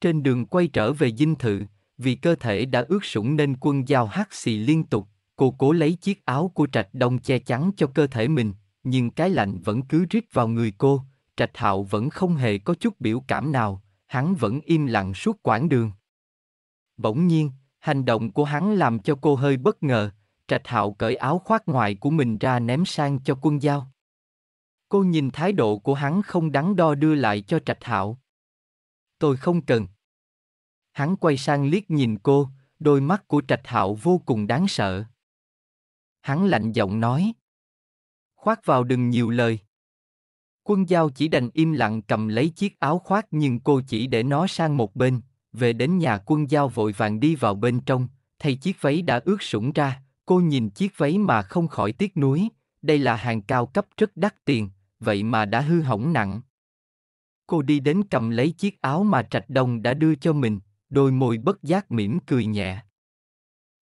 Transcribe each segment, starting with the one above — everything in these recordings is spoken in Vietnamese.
Trên đường quay trở về dinh thự, vì cơ thể đã ướt sũng nên quân giao hắt xì liên tục, cô cố lấy chiếc áo của trạch đông che chắn cho cơ thể mình, nhưng cái lạnh vẫn cứ rít vào người cô, trạch hạo vẫn không hề có chút biểu cảm nào, hắn vẫn im lặng suốt quãng đường. Bỗng nhiên, hành động của hắn làm cho cô hơi bất ngờ, trạch hạo cởi áo khoác ngoài của mình ra ném sang cho quân giao. Cô nhìn thái độ của hắn không đắn đo đưa lại cho trạch hạo tôi không cần. Hắn quay sang liếc nhìn cô, đôi mắt của Trạch Hạo vô cùng đáng sợ. Hắn lạnh giọng nói. Khoác vào đừng nhiều lời. Quân giao chỉ đành im lặng cầm lấy chiếc áo khoác nhưng cô chỉ để nó sang một bên, về đến nhà quân giao vội vàng đi vào bên trong, thấy chiếc váy đã ướt sũng ra, cô nhìn chiếc váy mà không khỏi tiếc nuối, đây là hàng cao cấp rất đắt tiền, vậy mà đã hư hỏng nặng. Cô đi đến cầm lấy chiếc áo mà Trạch Đông đã đưa cho mình, đôi môi bất giác mỉm cười nhẹ.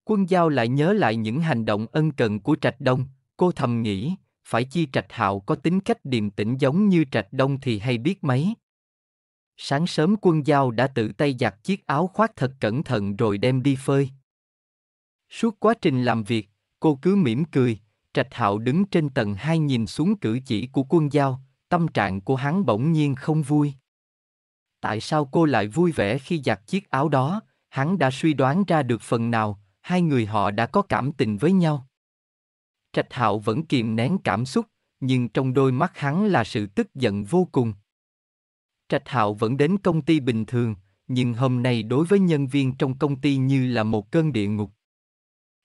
Quân Giao lại nhớ lại những hành động ân cần của Trạch Đông, cô thầm nghĩ, phải chi Trạch Hạo có tính cách điềm tĩnh giống như Trạch Đông thì hay biết mấy. Sáng sớm quân Giao đã tự tay giặt chiếc áo khoác thật cẩn thận rồi đem đi phơi. Suốt quá trình làm việc, cô cứ mỉm cười, Trạch Hạo đứng trên tầng hai nhìn xuống cử chỉ của quân Giao, tâm trạng của hắn bỗng nhiên không vui. Tại sao cô lại vui vẻ khi giặt chiếc áo đó, hắn đã suy đoán ra được phần nào, hai người họ đã có cảm tình với nhau. Trạch Hạo vẫn kìm nén cảm xúc, nhưng trong đôi mắt hắn là sự tức giận vô cùng. Trạch Hạo vẫn đến công ty bình thường, nhưng hôm nay đối với nhân viên trong công ty như là một cơn địa ngục.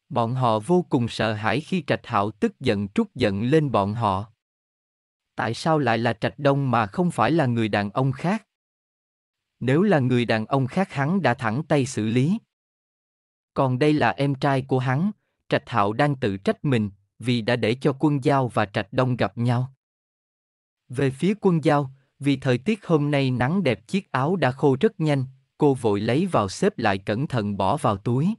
Bọn họ vô cùng sợ hãi khi Trạch Hạo tức giận trút giận lên bọn họ tại sao lại là Trạch Đông mà không phải là người đàn ông khác? Nếu là người đàn ông khác hắn đã thẳng tay xử lý. Còn đây là em trai của hắn, Trạch Hạo đang tự trách mình vì đã để cho quân giao và Trạch Đông gặp nhau. Về phía quân giao, vì thời tiết hôm nay nắng đẹp chiếc áo đã khô rất nhanh, cô vội lấy vào xếp lại cẩn thận bỏ vào túi.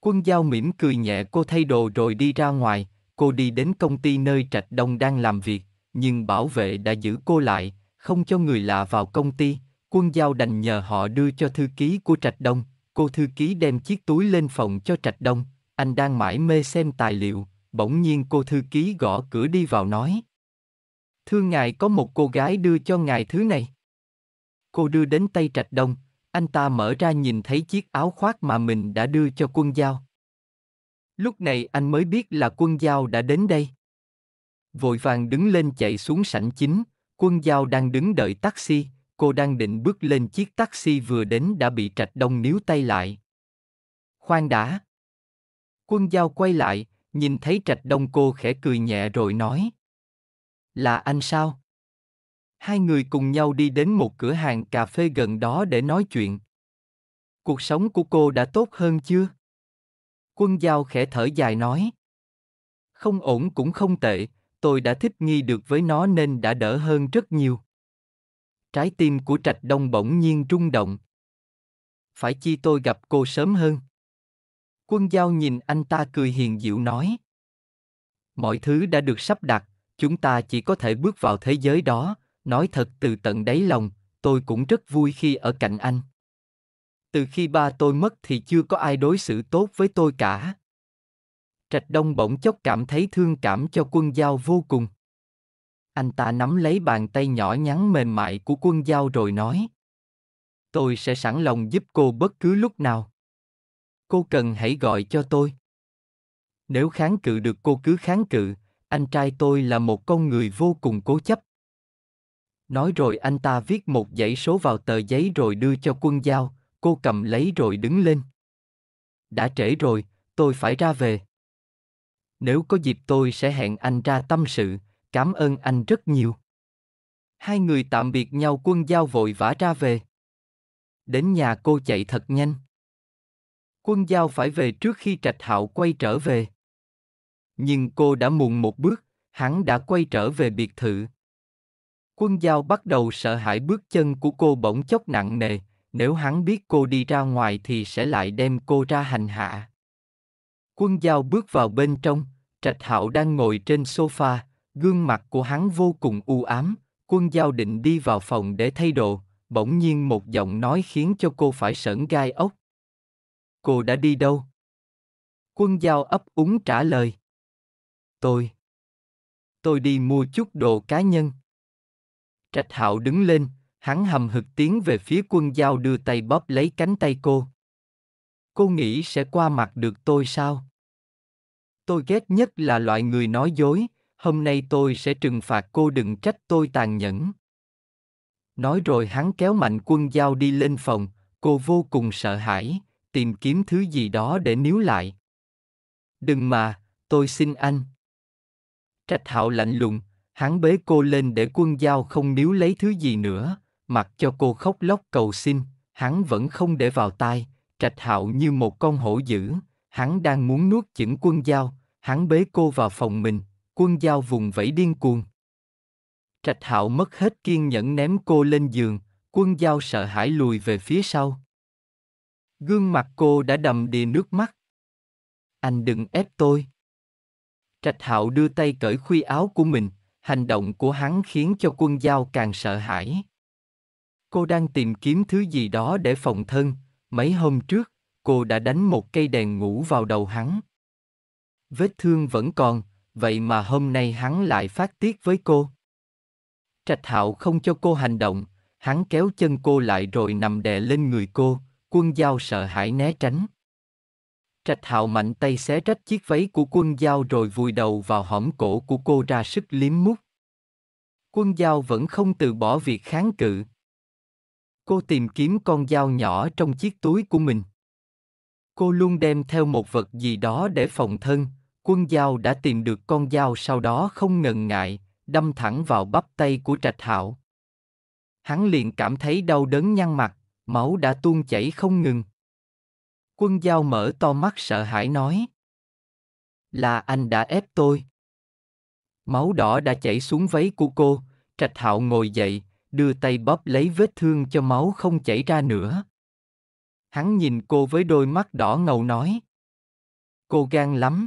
Quân giao mỉm cười nhẹ cô thay đồ rồi đi ra ngoài, cô đi đến công ty nơi Trạch Đông đang làm việc, nhưng bảo vệ đã giữ cô lại, không cho người lạ vào công ty, quân giao đành nhờ họ đưa cho thư ký của Trạch Đông, cô thư ký đem chiếc túi lên phòng cho Trạch Đông, anh đang mãi mê xem tài liệu, bỗng nhiên cô thư ký gõ cửa đi vào nói. Thưa ngài có một cô gái đưa cho ngài thứ này. Cô đưa đến tay Trạch Đông, anh ta mở ra nhìn thấy chiếc áo khoác mà mình đã đưa cho quân giao. Lúc này anh mới biết là quân giao đã đến đây vội vàng đứng lên chạy xuống sảnh chính, quân giao đang đứng đợi taxi, cô đang định bước lên chiếc taxi vừa đến đã bị trạch đông níu tay lại. Khoan đã. Quân giao quay lại, nhìn thấy trạch đông cô khẽ cười nhẹ rồi nói. Là anh sao? Hai người cùng nhau đi đến một cửa hàng cà phê gần đó để nói chuyện. Cuộc sống của cô đã tốt hơn chưa? Quân giao khẽ thở dài nói. Không ổn cũng không tệ, tôi đã thích nghi được với nó nên đã đỡ hơn rất nhiều. Trái tim của Trạch Đông bỗng nhiên rung động. Phải chi tôi gặp cô sớm hơn. Quân Giao nhìn anh ta cười hiền dịu nói. Mọi thứ đã được sắp đặt, chúng ta chỉ có thể bước vào thế giới đó, nói thật từ tận đáy lòng, tôi cũng rất vui khi ở cạnh anh. Từ khi ba tôi mất thì chưa có ai đối xử tốt với tôi cả. Trạch Đông bỗng chốc cảm thấy thương cảm cho quân giao vô cùng. Anh ta nắm lấy bàn tay nhỏ nhắn mềm mại của quân giao rồi nói. Tôi sẽ sẵn lòng giúp cô bất cứ lúc nào. Cô cần hãy gọi cho tôi. Nếu kháng cự được cô cứ kháng cự, anh trai tôi là một con người vô cùng cố chấp. Nói rồi anh ta viết một dãy số vào tờ giấy rồi đưa cho quân giao, cô cầm lấy rồi đứng lên. Đã trễ rồi, tôi phải ra về nếu có dịp tôi sẽ hẹn anh ra tâm sự, cảm ơn anh rất nhiều. Hai người tạm biệt nhau quân giao vội vã ra về. Đến nhà cô chạy thật nhanh. Quân giao phải về trước khi trạch hạo quay trở về. Nhưng cô đã muộn một bước, hắn đã quay trở về biệt thự. Quân giao bắt đầu sợ hãi bước chân của cô bỗng chốc nặng nề, nếu hắn biết cô đi ra ngoài thì sẽ lại đem cô ra hành hạ. Quân Giao bước vào bên trong, Trạch Hạo đang ngồi trên sofa, gương mặt của hắn vô cùng u ám, quân Giao định đi vào phòng để thay đồ, bỗng nhiên một giọng nói khiến cho cô phải sởn gai ốc. Cô đã đi đâu? Quân Giao ấp úng trả lời. Tôi. Tôi đi mua chút đồ cá nhân. Trạch Hạo đứng lên, hắn hầm hực tiến về phía quân Giao đưa tay bóp lấy cánh tay cô, cô nghĩ sẽ qua mặt được tôi sao tôi ghét nhất là loại người nói dối hôm nay tôi sẽ trừng phạt cô đừng trách tôi tàn nhẫn nói rồi hắn kéo mạnh quân dao đi lên phòng cô vô cùng sợ hãi tìm kiếm thứ gì đó để níu lại đừng mà tôi xin anh trạch hạo lạnh lùng hắn bế cô lên để quân dao không níu lấy thứ gì nữa mặc cho cô khóc lóc cầu xin hắn vẫn không để vào tai Trạch Hạo như một con hổ dữ, hắn đang muốn nuốt chửng quân Giao. hắn bế cô vào phòng mình, quân Giao vùng vẫy điên cuồng. Trạch Hạo mất hết kiên nhẫn ném cô lên giường, quân Giao sợ hãi lùi về phía sau. Gương mặt cô đã đầm đìa nước mắt. Anh đừng ép tôi. Trạch Hạo đưa tay cởi khuy áo của mình, hành động của hắn khiến cho quân Giao càng sợ hãi. Cô đang tìm kiếm thứ gì đó để phòng thân, Mấy hôm trước, cô đã đánh một cây đèn ngủ vào đầu hắn. Vết thương vẫn còn, vậy mà hôm nay hắn lại phát tiết với cô. Trạch Hạo không cho cô hành động, hắn kéo chân cô lại rồi nằm đè lên người cô, quân Giao sợ hãi né tránh. Trạch Hạo mạnh tay xé rách chiếc váy của quân Giao rồi vùi đầu vào hõm cổ của cô ra sức liếm mút. Quân Giao vẫn không từ bỏ việc kháng cự, Cô tìm kiếm con dao nhỏ trong chiếc túi của mình. Cô luôn đem theo một vật gì đó để phòng thân, quân dao đã tìm được con dao sau đó không ngần ngại, đâm thẳng vào bắp tay của Trạch Hạo. Hắn liền cảm thấy đau đớn nhăn mặt, máu đã tuôn chảy không ngừng. Quân dao mở to mắt sợ hãi nói. Là anh đã ép tôi. Máu đỏ đã chảy xuống váy của cô, Trạch Hạo ngồi dậy, đưa tay bóp lấy vết thương cho máu không chảy ra nữa. Hắn nhìn cô với đôi mắt đỏ ngầu nói. Cô gan lắm.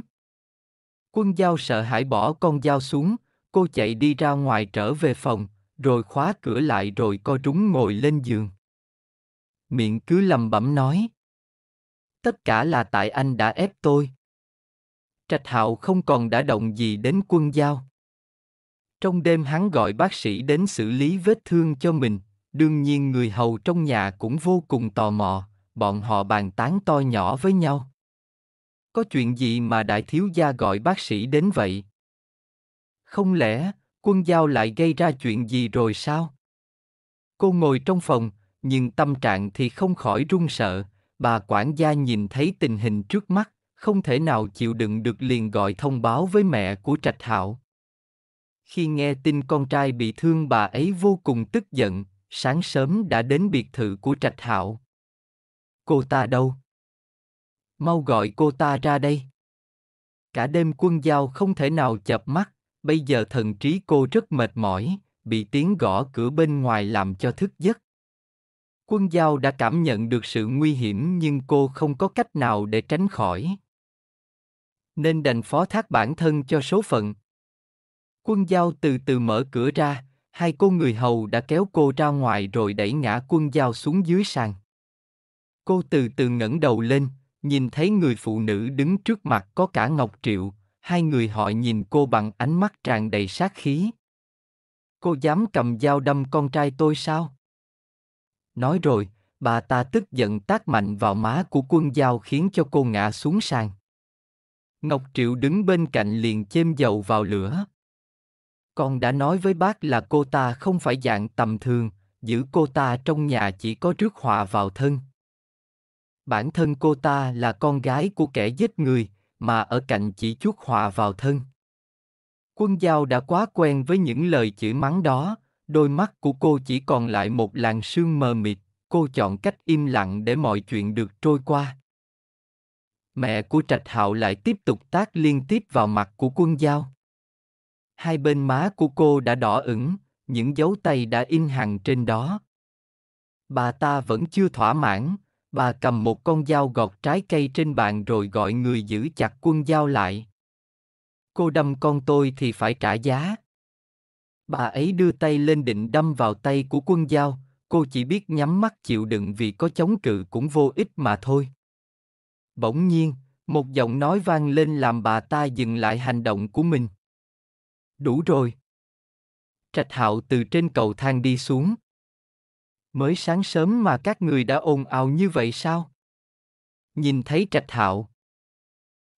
Quân dao sợ hãi bỏ con dao xuống, cô chạy đi ra ngoài trở về phòng, rồi khóa cửa lại rồi co trúng ngồi lên giường. Miệng cứ lầm bẩm nói. Tất cả là tại anh đã ép tôi. Trạch hạo không còn đã động gì đến quân giao trong đêm hắn gọi bác sĩ đến xử lý vết thương cho mình, đương nhiên người hầu trong nhà cũng vô cùng tò mò, bọn họ bàn tán to nhỏ với nhau. Có chuyện gì mà đại thiếu gia gọi bác sĩ đến vậy? Không lẽ quân giao lại gây ra chuyện gì rồi sao? Cô ngồi trong phòng, nhưng tâm trạng thì không khỏi run sợ, bà quản gia nhìn thấy tình hình trước mắt, không thể nào chịu đựng được liền gọi thông báo với mẹ của Trạch Hạo khi nghe tin con trai bị thương bà ấy vô cùng tức giận, sáng sớm đã đến biệt thự của Trạch Hạo. Cô ta đâu? Mau gọi cô ta ra đây. Cả đêm quân giao không thể nào chập mắt, bây giờ thần trí cô rất mệt mỏi, bị tiếng gõ cửa bên ngoài làm cho thức giấc. Quân giao đã cảm nhận được sự nguy hiểm nhưng cô không có cách nào để tránh khỏi. Nên đành phó thác bản thân cho số phận. Quân Giao từ từ mở cửa ra, hai cô người hầu đã kéo cô ra ngoài rồi đẩy ngã quân Giao xuống dưới sàn. Cô từ từ ngẩng đầu lên, nhìn thấy người phụ nữ đứng trước mặt có cả Ngọc Triệu, hai người họ nhìn cô bằng ánh mắt tràn đầy sát khí. Cô dám cầm dao đâm con trai tôi sao? Nói rồi, bà ta tức giận tác mạnh vào má của quân dao khiến cho cô ngã xuống sàn. Ngọc Triệu đứng bên cạnh liền chêm dầu vào lửa. Con đã nói với bác là cô ta không phải dạng tầm thường, giữ cô ta trong nhà chỉ có rước họa vào thân. Bản thân cô ta là con gái của kẻ giết người, mà ở cạnh chỉ chuốc họa vào thân. Quân Giao đã quá quen với những lời chửi mắng đó, đôi mắt của cô chỉ còn lại một làn sương mờ mịt, cô chọn cách im lặng để mọi chuyện được trôi qua. Mẹ của Trạch Hạo lại tiếp tục tác liên tiếp vào mặt của quân Giao hai bên má của cô đã đỏ ửng, những dấu tay đã in hằn trên đó. Bà ta vẫn chưa thỏa mãn, bà cầm một con dao gọt trái cây trên bàn rồi gọi người giữ chặt quân dao lại. Cô đâm con tôi thì phải trả giá. Bà ấy đưa tay lên định đâm vào tay của quân dao, cô chỉ biết nhắm mắt chịu đựng vì có chống cự cũng vô ích mà thôi. Bỗng nhiên, một giọng nói vang lên làm bà ta dừng lại hành động của mình đủ rồi. Trạch Hạo từ trên cầu thang đi xuống. Mới sáng sớm mà các người đã ồn ào như vậy sao? Nhìn thấy Trạch Hạo,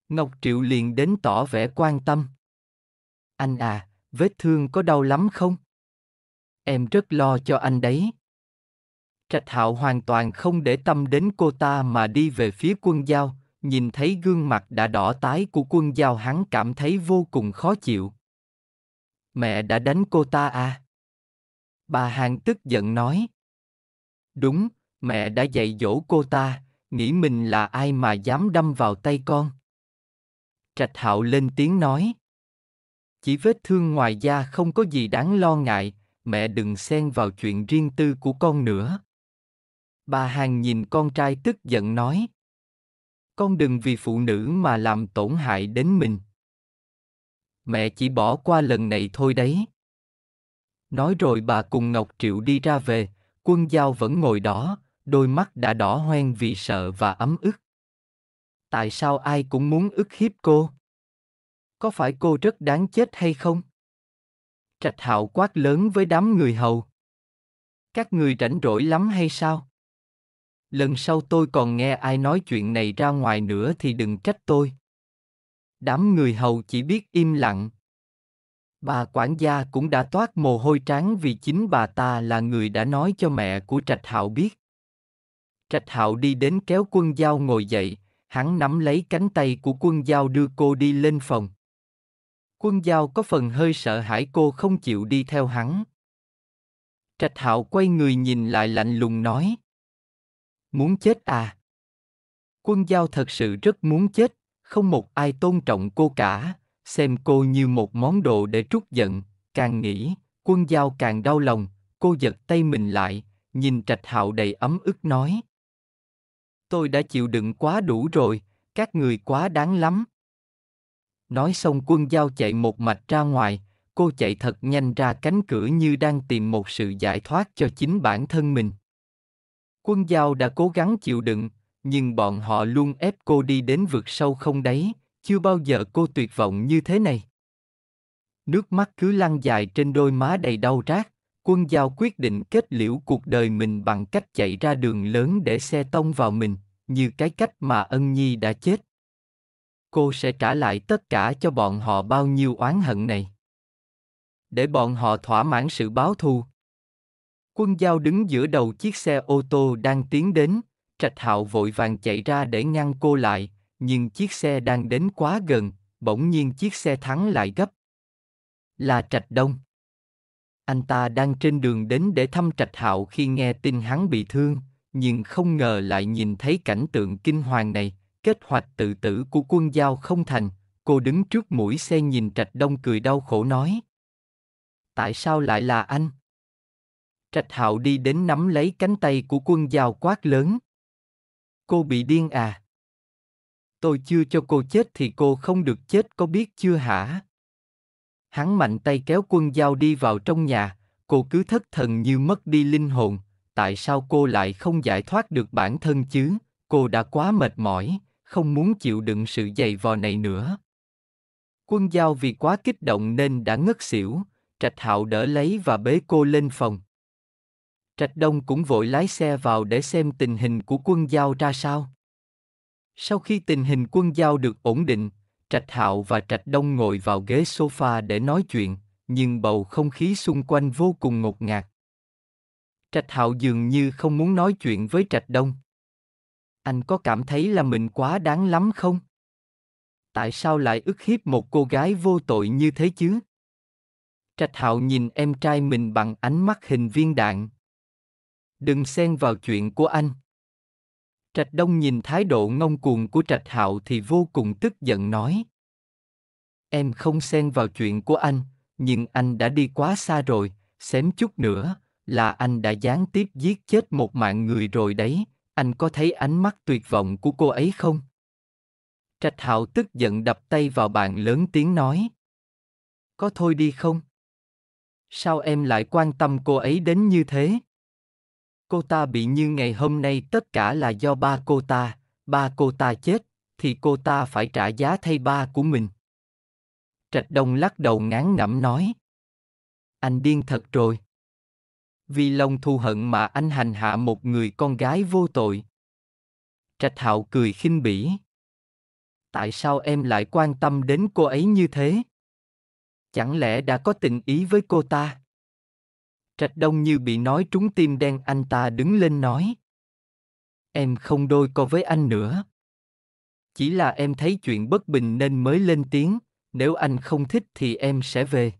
Ngọc Triệu liền đến tỏ vẻ quan tâm. Anh à, vết thương có đau lắm không? Em rất lo cho anh đấy. Trạch Hạo hoàn toàn không để tâm đến cô ta mà đi về phía quân giao, nhìn thấy gương mặt đã đỏ tái của quân giao hắn cảm thấy vô cùng khó chịu. Mẹ đã đánh cô ta à? Bà hàng tức giận nói. Đúng, mẹ đã dạy dỗ cô ta, nghĩ mình là ai mà dám đâm vào tay con. Trạch hạo lên tiếng nói. Chỉ vết thương ngoài da không có gì đáng lo ngại, mẹ đừng xen vào chuyện riêng tư của con nữa. Bà hàng nhìn con trai tức giận nói. Con đừng vì phụ nữ mà làm tổn hại đến mình mẹ chỉ bỏ qua lần này thôi đấy. Nói rồi bà cùng Ngọc Triệu đi ra về, quân giao vẫn ngồi đó, đôi mắt đã đỏ hoen vì sợ và ấm ức. Tại sao ai cũng muốn ức hiếp cô? Có phải cô rất đáng chết hay không? Trạch hạo quát lớn với đám người hầu. Các người rảnh rỗi lắm hay sao? Lần sau tôi còn nghe ai nói chuyện này ra ngoài nữa thì đừng trách tôi đám người hầu chỉ biết im lặng. Bà quản gia cũng đã toát mồ hôi tráng vì chính bà ta là người đã nói cho mẹ của Trạch Hạo biết. Trạch Hạo đi đến kéo quân Giao ngồi dậy, hắn nắm lấy cánh tay của quân Giao đưa cô đi lên phòng. Quân Giao có phần hơi sợ hãi cô không chịu đi theo hắn. Trạch Hạo quay người nhìn lại lạnh lùng nói. Muốn chết à? Quân Giao thật sự rất muốn chết, không một ai tôn trọng cô cả, xem cô như một món đồ để trút giận, càng nghĩ, quân giao càng đau lòng, cô giật tay mình lại, nhìn trạch hạo đầy ấm ức nói. Tôi đã chịu đựng quá đủ rồi, các người quá đáng lắm. Nói xong quân giao chạy một mạch ra ngoài, cô chạy thật nhanh ra cánh cửa như đang tìm một sự giải thoát cho chính bản thân mình. Quân giao đã cố gắng chịu đựng, nhưng bọn họ luôn ép cô đi đến vực sâu không đáy, chưa bao giờ cô tuyệt vọng như thế này. Nước mắt cứ lăn dài trên đôi má đầy đau rát, quân giao quyết định kết liễu cuộc đời mình bằng cách chạy ra đường lớn để xe tông vào mình, như cái cách mà ân nhi đã chết. Cô sẽ trả lại tất cả cho bọn họ bao nhiêu oán hận này. Để bọn họ thỏa mãn sự báo thù. Quân giao đứng giữa đầu chiếc xe ô tô đang tiến đến, Trạch Hạo vội vàng chạy ra để ngăn cô lại, nhưng chiếc xe đang đến quá gần, bỗng nhiên chiếc xe thắng lại gấp. Là Trạch Đông. Anh ta đang trên đường đến để thăm Trạch Hạo khi nghe tin hắn bị thương, nhưng không ngờ lại nhìn thấy cảnh tượng kinh hoàng này, kết hoạch tự tử của quân giao không thành, cô đứng trước mũi xe nhìn Trạch Đông cười đau khổ nói. Tại sao lại là anh? Trạch Hạo đi đến nắm lấy cánh tay của quân giao quát lớn. Cô bị điên à? Tôi chưa cho cô chết thì cô không được chết có biết chưa hả? Hắn mạnh tay kéo quân dao đi vào trong nhà, cô cứ thất thần như mất đi linh hồn, tại sao cô lại không giải thoát được bản thân chứ? Cô đã quá mệt mỏi, không muốn chịu đựng sự dày vò này nữa. Quân dao vì quá kích động nên đã ngất xỉu, Trạch Hạo đỡ lấy và bế cô lên phòng. Trạch Đông cũng vội lái xe vào để xem tình hình của quân giao ra sao. Sau khi tình hình quân giao được ổn định, Trạch Hạo và Trạch Đông ngồi vào ghế sofa để nói chuyện, nhưng bầu không khí xung quanh vô cùng ngột ngạt. Trạch Hạo dường như không muốn nói chuyện với Trạch Đông. Anh có cảm thấy là mình quá đáng lắm không? Tại sao lại ức hiếp một cô gái vô tội như thế chứ? Trạch Hạo nhìn em trai mình bằng ánh mắt hình viên đạn, đừng xen vào chuyện của anh. Trạch Đông nhìn thái độ ngông cuồng của Trạch Hạo thì vô cùng tức giận nói. Em không xen vào chuyện của anh, nhưng anh đã đi quá xa rồi, xém chút nữa, là anh đã gián tiếp giết chết một mạng người rồi đấy, anh có thấy ánh mắt tuyệt vọng của cô ấy không? Trạch Hạo tức giận đập tay vào bàn lớn tiếng nói. Có thôi đi không? Sao em lại quan tâm cô ấy đến như thế? cô ta bị như ngày hôm nay tất cả là do ba cô ta, ba cô ta chết, thì cô ta phải trả giá thay ba của mình. Trạch Đông lắc đầu ngán ngẩm nói. Anh điên thật rồi. Vì lòng thù hận mà anh hành hạ một người con gái vô tội. Trạch Hạo cười khinh bỉ. Tại sao em lại quan tâm đến cô ấy như thế? Chẳng lẽ đã có tình ý với cô ta? Trạch Đông như bị nói trúng tim đen anh ta đứng lên nói. Em không đôi co với anh nữa. Chỉ là em thấy chuyện bất bình nên mới lên tiếng, nếu anh không thích thì em sẽ về.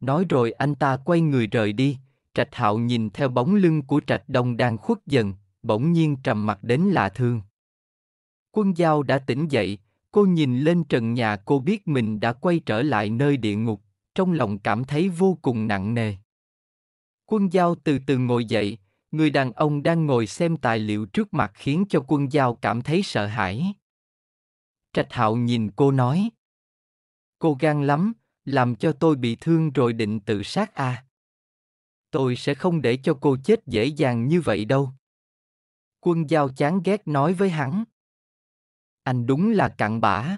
Nói rồi anh ta quay người rời đi, Trạch Hạo nhìn theo bóng lưng của Trạch Đông đang khuất dần, bỗng nhiên trầm mặt đến lạ thường. Quân Giao đã tỉnh dậy, cô nhìn lên trần nhà cô biết mình đã quay trở lại nơi địa ngục, trong lòng cảm thấy vô cùng nặng nề. Quân giao từ từ ngồi dậy, người đàn ông đang ngồi xem tài liệu trước mặt khiến cho quân giao cảm thấy sợ hãi. Trạch hạo nhìn cô nói. Cô gan lắm, làm cho tôi bị thương rồi định tự sát à. Tôi sẽ không để cho cô chết dễ dàng như vậy đâu. Quân giao chán ghét nói với hắn. Anh đúng là cặn bã.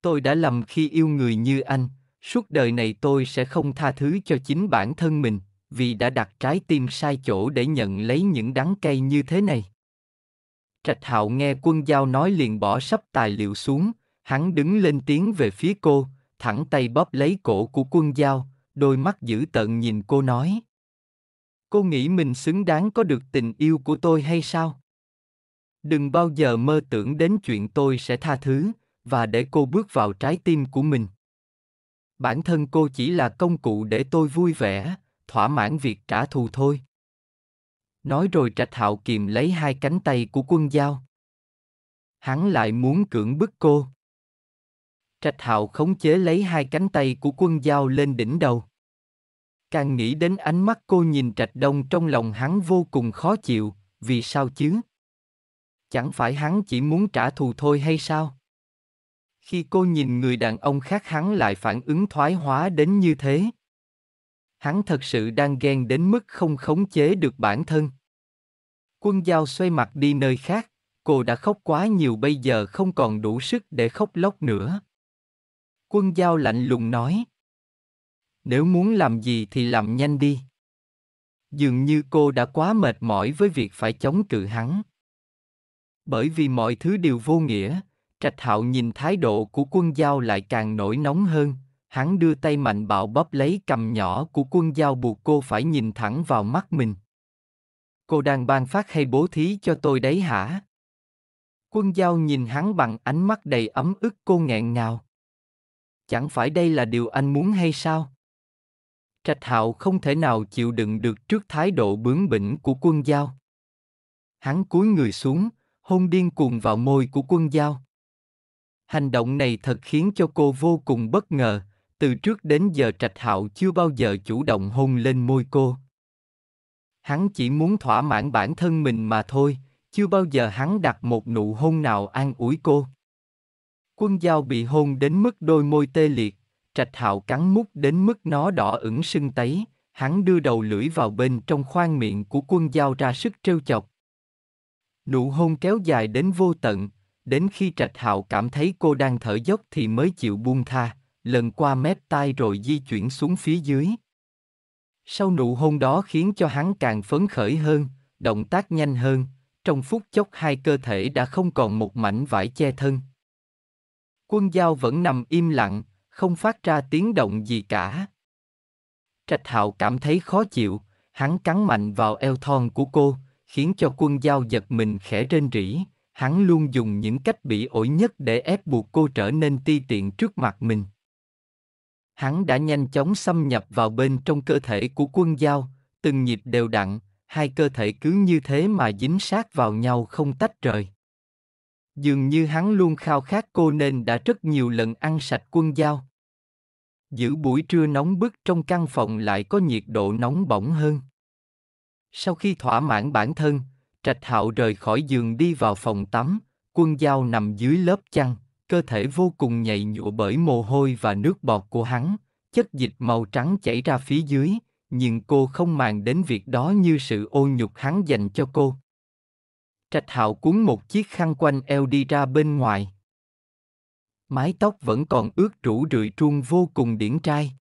Tôi đã lầm khi yêu người như anh, suốt đời này tôi sẽ không tha thứ cho chính bản thân mình vì đã đặt trái tim sai chỗ để nhận lấy những đắng cay như thế này. Trạch Hạo nghe quân giao nói liền bỏ sắp tài liệu xuống, hắn đứng lên tiếng về phía cô, thẳng tay bóp lấy cổ của quân giao, đôi mắt dữ tợn nhìn cô nói. Cô nghĩ mình xứng đáng có được tình yêu của tôi hay sao? Đừng bao giờ mơ tưởng đến chuyện tôi sẽ tha thứ, và để cô bước vào trái tim của mình. Bản thân cô chỉ là công cụ để tôi vui vẻ, thỏa mãn việc trả thù thôi. Nói rồi Trạch Hạo kìm lấy hai cánh tay của quân giao. Hắn lại muốn cưỡng bức cô. Trạch Hạo khống chế lấy hai cánh tay của quân giao lên đỉnh đầu. Càng nghĩ đến ánh mắt cô nhìn Trạch Đông trong lòng hắn vô cùng khó chịu, vì sao chứ? Chẳng phải hắn chỉ muốn trả thù thôi hay sao? Khi cô nhìn người đàn ông khác hắn lại phản ứng thoái hóa đến như thế hắn thật sự đang ghen đến mức không khống chế được bản thân. Quân giao xoay mặt đi nơi khác, cô đã khóc quá nhiều bây giờ không còn đủ sức để khóc lóc nữa. Quân giao lạnh lùng nói. Nếu muốn làm gì thì làm nhanh đi. Dường như cô đã quá mệt mỏi với việc phải chống cự hắn. Bởi vì mọi thứ đều vô nghĩa, Trạch Hạo nhìn thái độ của quân giao lại càng nổi nóng hơn, hắn đưa tay mạnh bạo bóp lấy cầm nhỏ của quân giao buộc cô phải nhìn thẳng vào mắt mình. Cô đang ban phát hay bố thí cho tôi đấy hả? Quân giao nhìn hắn bằng ánh mắt đầy ấm ức cô nghẹn ngào. Chẳng phải đây là điều anh muốn hay sao? Trạch Hạo không thể nào chịu đựng được trước thái độ bướng bỉnh của quân giao. Hắn cúi người xuống, hôn điên cuồng vào môi của quân giao. Hành động này thật khiến cho cô vô cùng bất ngờ, từ trước đến giờ trạch hạo chưa bao giờ chủ động hôn lên môi cô hắn chỉ muốn thỏa mãn bản thân mình mà thôi chưa bao giờ hắn đặt một nụ hôn nào an ủi cô quân giao bị hôn đến mức đôi môi tê liệt trạch hạo cắn mút đến mức nó đỏ ửng sưng tấy hắn đưa đầu lưỡi vào bên trong khoang miệng của quân giao ra sức trêu chọc nụ hôn kéo dài đến vô tận đến khi trạch hạo cảm thấy cô đang thở dốc thì mới chịu buông tha lần qua mép tai rồi di chuyển xuống phía dưới. Sau nụ hôn đó khiến cho hắn càng phấn khởi hơn, động tác nhanh hơn, trong phút chốc hai cơ thể đã không còn một mảnh vải che thân. Quân Giao vẫn nằm im lặng, không phát ra tiếng động gì cả. Trạch Hạo cảm thấy khó chịu, hắn cắn mạnh vào eo thon của cô, khiến cho quân Giao giật mình khẽ rên rỉ. Hắn luôn dùng những cách bị ổi nhất để ép buộc cô trở nên ti tiện trước mặt mình hắn đã nhanh chóng xâm nhập vào bên trong cơ thể của quân giao, từng nhịp đều đặn, hai cơ thể cứ như thế mà dính sát vào nhau không tách rời. Dường như hắn luôn khao khát cô nên đã rất nhiều lần ăn sạch quân Giao. Giữ buổi trưa nóng bức trong căn phòng lại có nhiệt độ nóng bỏng hơn. Sau khi thỏa mãn bản thân, Trạch Hạo rời khỏi giường đi vào phòng tắm, quân Giao nằm dưới lớp chăn cơ thể vô cùng nhạy nhụa bởi mồ hôi và nước bọt của hắn, chất dịch màu trắng chảy ra phía dưới, nhưng cô không màng đến việc đó như sự ô nhục hắn dành cho cô. Trạch Hạo cuốn một chiếc khăn quanh eo đi ra bên ngoài. Mái tóc vẫn còn ướt rũ rượi truông vô cùng điển trai.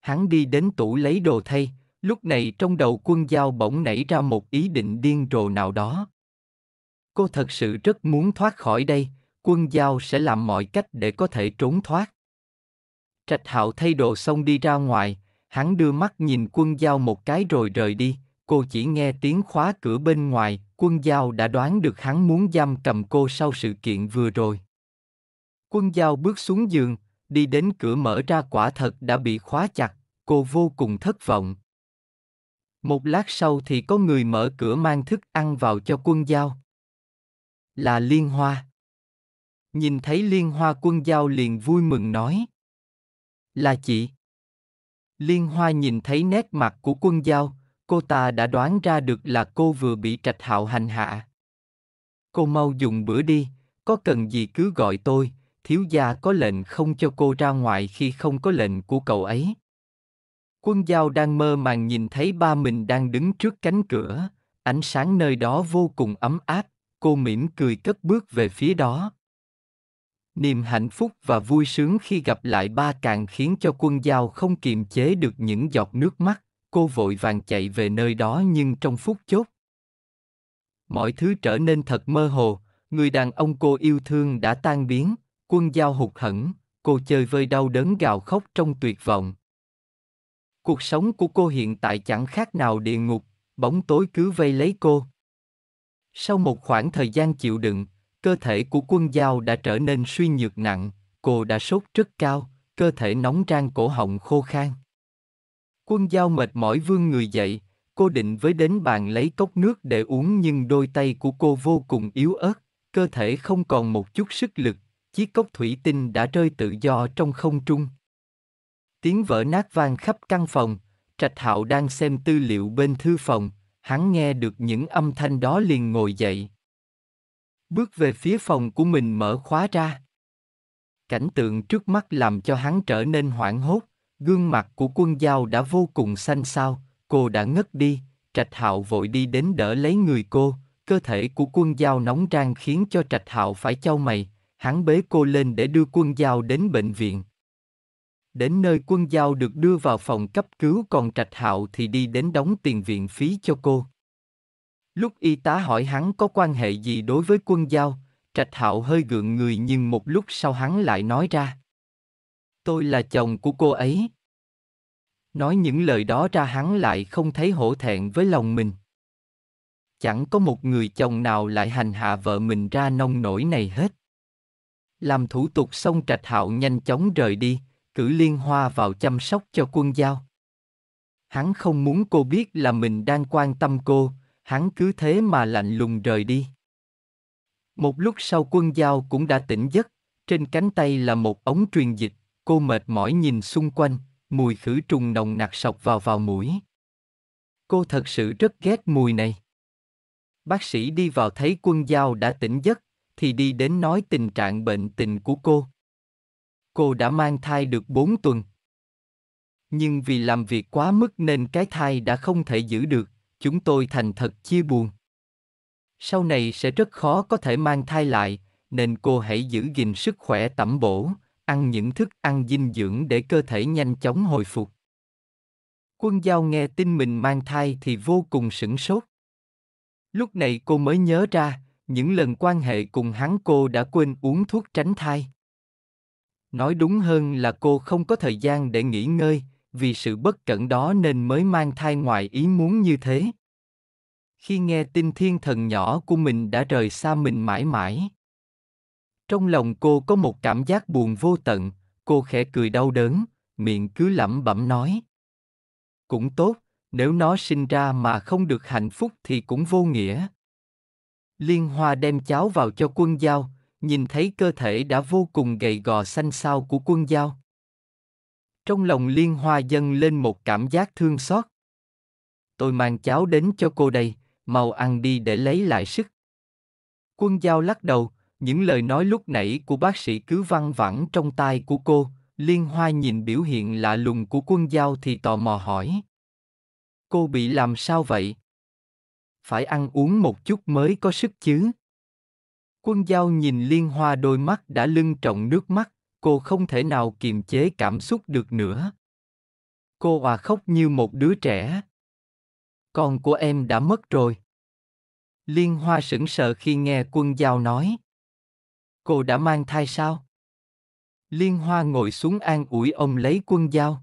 Hắn đi đến tủ lấy đồ thay, lúc này trong đầu quân giao bỗng nảy ra một ý định điên rồ nào đó. Cô thật sự rất muốn thoát khỏi đây, quân giao sẽ làm mọi cách để có thể trốn thoát. Trạch Hạo thay đồ xong đi ra ngoài, hắn đưa mắt nhìn quân giao một cái rồi rời đi, cô chỉ nghe tiếng khóa cửa bên ngoài, quân giao đã đoán được hắn muốn giam cầm cô sau sự kiện vừa rồi. Quân giao bước xuống giường, đi đến cửa mở ra quả thật đã bị khóa chặt, cô vô cùng thất vọng. Một lát sau thì có người mở cửa mang thức ăn vào cho quân giao. Là Liên Hoa. Nhìn thấy Liên Hoa Quân Giao liền vui mừng nói. Là chị. Liên Hoa nhìn thấy nét mặt của Quân Giao, cô ta đã đoán ra được là cô vừa bị Trạch Hạo hành hạ. Cô mau dùng bữa đi, có cần gì cứ gọi tôi, thiếu gia có lệnh không cho cô ra ngoài khi không có lệnh của cậu ấy. Quân Giao đang mơ màng nhìn thấy ba mình đang đứng trước cánh cửa, ánh sáng nơi đó vô cùng ấm áp, cô mỉm cười cất bước về phía đó. Niềm hạnh phúc và vui sướng khi gặp lại ba càng khiến cho quân giao không kiềm chế được những giọt nước mắt, cô vội vàng chạy về nơi đó nhưng trong phút chốt. Mọi thứ trở nên thật mơ hồ, người đàn ông cô yêu thương đã tan biến, quân giao hụt hẫng, cô chơi vơi đau đớn gào khóc trong tuyệt vọng. Cuộc sống của cô hiện tại chẳng khác nào địa ngục, bóng tối cứ vây lấy cô. Sau một khoảng thời gian chịu đựng, cơ thể của quân giao đã trở nên suy nhược nặng, cô đã sốt rất cao, cơ thể nóng rang cổ họng khô khan. Quân giao mệt mỏi vương người dậy, cô định với đến bàn lấy cốc nước để uống nhưng đôi tay của cô vô cùng yếu ớt, cơ thể không còn một chút sức lực, chiếc cốc thủy tinh đã rơi tự do trong không trung. Tiếng vỡ nát vang khắp căn phòng, Trạch Hạo đang xem tư liệu bên thư phòng, hắn nghe được những âm thanh đó liền ngồi dậy, bước về phía phòng của mình mở khóa ra. Cảnh tượng trước mắt làm cho hắn trở nên hoảng hốt, gương mặt của quân giao đã vô cùng xanh xao, cô đã ngất đi, Trạch Hạo vội đi đến đỡ lấy người cô, cơ thể của quân giao nóng rang khiến cho Trạch Hạo phải chau mày, hắn bế cô lên để đưa quân giao đến bệnh viện. Đến nơi quân giao được đưa vào phòng cấp cứu còn Trạch Hạo thì đi đến đóng tiền viện phí cho cô. Lúc y tá hỏi hắn có quan hệ gì đối với quân giao, Trạch Hạo hơi gượng người nhưng một lúc sau hắn lại nói ra. Tôi là chồng của cô ấy. Nói những lời đó ra hắn lại không thấy hổ thẹn với lòng mình. Chẳng có một người chồng nào lại hành hạ vợ mình ra nông nổi này hết. Làm thủ tục xong Trạch Hạo nhanh chóng rời đi, cử liên hoa vào chăm sóc cho quân giao. Hắn không muốn cô biết là mình đang quan tâm cô, hắn cứ thế mà lạnh lùng rời đi. Một lúc sau quân giao cũng đã tỉnh giấc, trên cánh tay là một ống truyền dịch, cô mệt mỏi nhìn xung quanh, mùi khử trùng nồng nặc sọc vào vào mũi. Cô thật sự rất ghét mùi này. Bác sĩ đi vào thấy quân giao đã tỉnh giấc, thì đi đến nói tình trạng bệnh tình của cô. Cô đã mang thai được 4 tuần. Nhưng vì làm việc quá mức nên cái thai đã không thể giữ được, chúng tôi thành thật chia buồn. Sau này sẽ rất khó có thể mang thai lại, nên cô hãy giữ gìn sức khỏe tẩm bổ, ăn những thức ăn dinh dưỡng để cơ thể nhanh chóng hồi phục. Quân Giao nghe tin mình mang thai thì vô cùng sửng sốt. Lúc này cô mới nhớ ra, những lần quan hệ cùng hắn cô đã quên uống thuốc tránh thai. Nói đúng hơn là cô không có thời gian để nghỉ ngơi, vì sự bất cẩn đó nên mới mang thai ngoài ý muốn như thế. Khi nghe tin thiên thần nhỏ của mình đã rời xa mình mãi mãi. Trong lòng cô có một cảm giác buồn vô tận, cô khẽ cười đau đớn, miệng cứ lẩm bẩm nói. Cũng tốt, nếu nó sinh ra mà không được hạnh phúc thì cũng vô nghĩa. Liên Hoa đem cháo vào cho quân giao, nhìn thấy cơ thể đã vô cùng gầy gò xanh xao của quân giao. Trong lòng Liên Hoa dâng lên một cảm giác thương xót. Tôi mang cháo đến cho cô đây, mau ăn đi để lấy lại sức. Quân Giao lắc đầu, những lời nói lúc nãy của bác sĩ cứ văng vẳng trong tai của cô, Liên Hoa nhìn biểu hiện lạ lùng của quân Giao thì tò mò hỏi. Cô bị làm sao vậy? Phải ăn uống một chút mới có sức chứ. Quân Giao nhìn Liên Hoa đôi mắt đã lưng trọng nước mắt, cô không thể nào kiềm chế cảm xúc được nữa cô hòa khóc như một đứa trẻ con của em đã mất rồi liên hoa sững sờ khi nghe quân giao nói cô đã mang thai sao liên hoa ngồi xuống an ủi ông lấy quân giao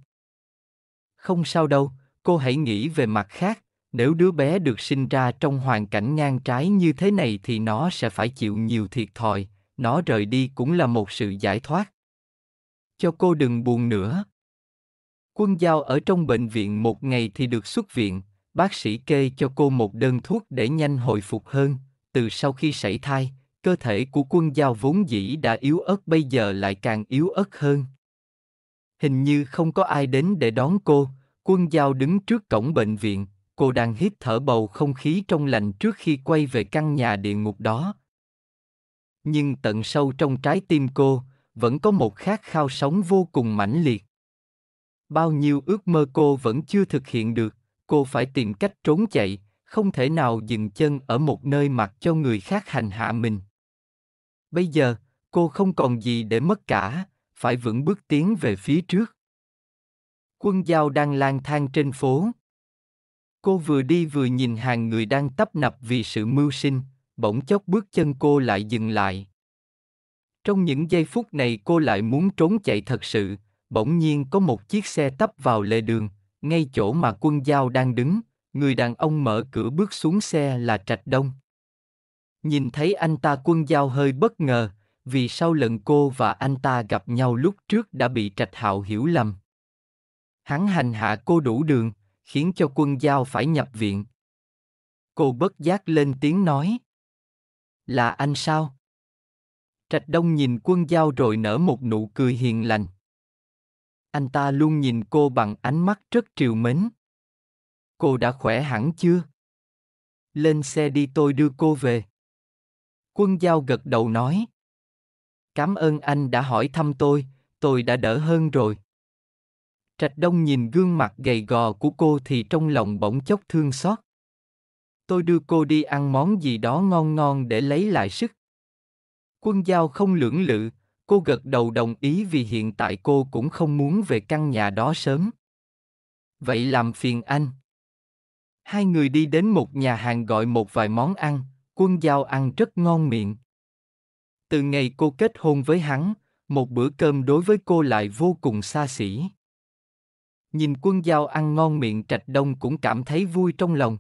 không sao đâu cô hãy nghĩ về mặt khác nếu đứa bé được sinh ra trong hoàn cảnh ngang trái như thế này thì nó sẽ phải chịu nhiều thiệt thòi nó rời đi cũng là một sự giải thoát cho cô đừng buồn nữa. Quân Giao ở trong bệnh viện một ngày thì được xuất viện, bác sĩ kê cho cô một đơn thuốc để nhanh hồi phục hơn. Từ sau khi sảy thai, cơ thể của quân Giao vốn dĩ đã yếu ớt bây giờ lại càng yếu ớt hơn. Hình như không có ai đến để đón cô, quân Giao đứng trước cổng bệnh viện, cô đang hít thở bầu không khí trong lành trước khi quay về căn nhà địa ngục đó. Nhưng tận sâu trong trái tim cô, vẫn có một khát khao sống vô cùng mãnh liệt. Bao nhiêu ước mơ cô vẫn chưa thực hiện được, cô phải tìm cách trốn chạy, không thể nào dừng chân ở một nơi mặc cho người khác hành hạ mình. Bây giờ, cô không còn gì để mất cả, phải vững bước tiến về phía trước. Quân Giao đang lang thang trên phố. Cô vừa đi vừa nhìn hàng người đang tấp nập vì sự mưu sinh, bỗng chốc bước chân cô lại dừng lại. Trong những giây phút này cô lại muốn trốn chạy thật sự, bỗng nhiên có một chiếc xe tấp vào lề đường, ngay chỗ mà quân giao đang đứng, người đàn ông mở cửa bước xuống xe là Trạch Đông. Nhìn thấy anh ta quân giao hơi bất ngờ, vì sau lần cô và anh ta gặp nhau lúc trước đã bị Trạch Hạo hiểu lầm. Hắn hành hạ cô đủ đường, khiến cho quân giao phải nhập viện. Cô bất giác lên tiếng nói. Là anh sao? Trạch Đông nhìn quân giao rồi nở một nụ cười hiền lành. Anh ta luôn nhìn cô bằng ánh mắt rất triều mến. Cô đã khỏe hẳn chưa? Lên xe đi tôi đưa cô về. Quân giao gật đầu nói. Cảm ơn anh đã hỏi thăm tôi, tôi đã đỡ hơn rồi. Trạch Đông nhìn gương mặt gầy gò của cô thì trong lòng bỗng chốc thương xót. Tôi đưa cô đi ăn món gì đó ngon ngon để lấy lại sức. Quân giao không lưỡng lự, cô gật đầu đồng ý vì hiện tại cô cũng không muốn về căn nhà đó sớm. Vậy làm phiền anh. Hai người đi đến một nhà hàng gọi một vài món ăn, quân giao ăn rất ngon miệng. Từ ngày cô kết hôn với hắn, một bữa cơm đối với cô lại vô cùng xa xỉ. Nhìn quân giao ăn ngon miệng Trạch Đông cũng cảm thấy vui trong lòng.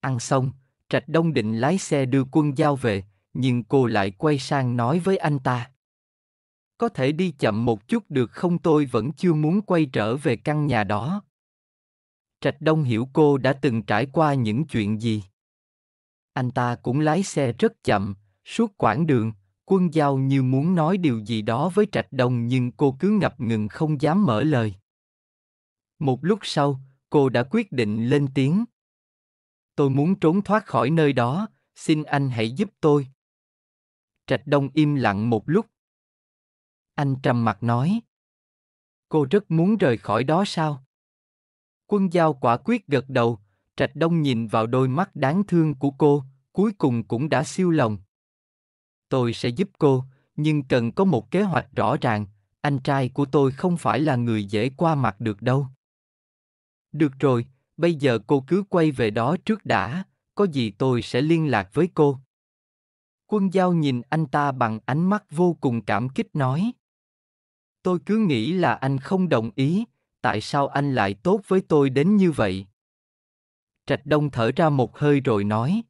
Ăn xong, Trạch Đông định lái xe đưa quân giao về, nhưng cô lại quay sang nói với anh ta có thể đi chậm một chút được không tôi vẫn chưa muốn quay trở về căn nhà đó trạch đông hiểu cô đã từng trải qua những chuyện gì anh ta cũng lái xe rất chậm suốt quãng đường quân giao như muốn nói điều gì đó với trạch đông nhưng cô cứ ngập ngừng không dám mở lời một lúc sau cô đã quyết định lên tiếng tôi muốn trốn thoát khỏi nơi đó xin anh hãy giúp tôi Trạch Đông im lặng một lúc. Anh trầm mặt nói. Cô rất muốn rời khỏi đó sao? Quân giao quả quyết gật đầu, Trạch Đông nhìn vào đôi mắt đáng thương của cô, cuối cùng cũng đã siêu lòng. Tôi sẽ giúp cô, nhưng cần có một kế hoạch rõ ràng, anh trai của tôi không phải là người dễ qua mặt được đâu. Được rồi, bây giờ cô cứ quay về đó trước đã, có gì tôi sẽ liên lạc với cô. Quân Giao nhìn anh ta bằng ánh mắt vô cùng cảm kích nói. Tôi cứ nghĩ là anh không đồng ý, tại sao anh lại tốt với tôi đến như vậy? Trạch Đông thở ra một hơi rồi nói.